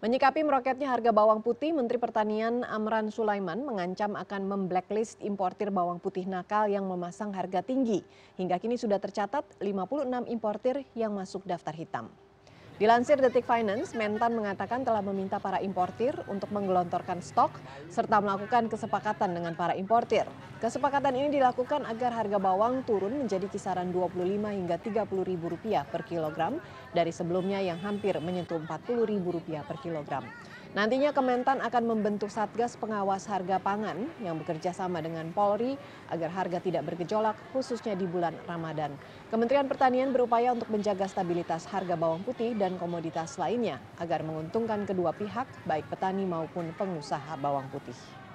Menyikapi meroketnya harga bawang putih, Menteri Pertanian Amran Sulaiman mengancam akan memblacklist importir bawang putih nakal yang memasang harga tinggi. Hingga kini sudah tercatat 56 importir yang masuk daftar hitam. Dilansir Detik Finance, Mentan mengatakan telah meminta para importir untuk menggelontorkan stok serta melakukan kesepakatan dengan para importir. Kesepakatan ini dilakukan agar harga bawang turun menjadi kisaran 25 hingga 30 ribu rupiah per kilogram dari sebelumnya yang hampir menyentuh 40 ribu rupiah per kilogram. Nantinya Kementan akan membentuk Satgas Pengawas Harga Pangan yang bekerja sama dengan Polri agar harga tidak bergejolak khususnya di bulan Ramadan. Kementerian Pertanian berupaya untuk menjaga stabilitas harga bawang putih dan komoditas lainnya agar menguntungkan kedua pihak baik petani maupun pengusaha bawang putih.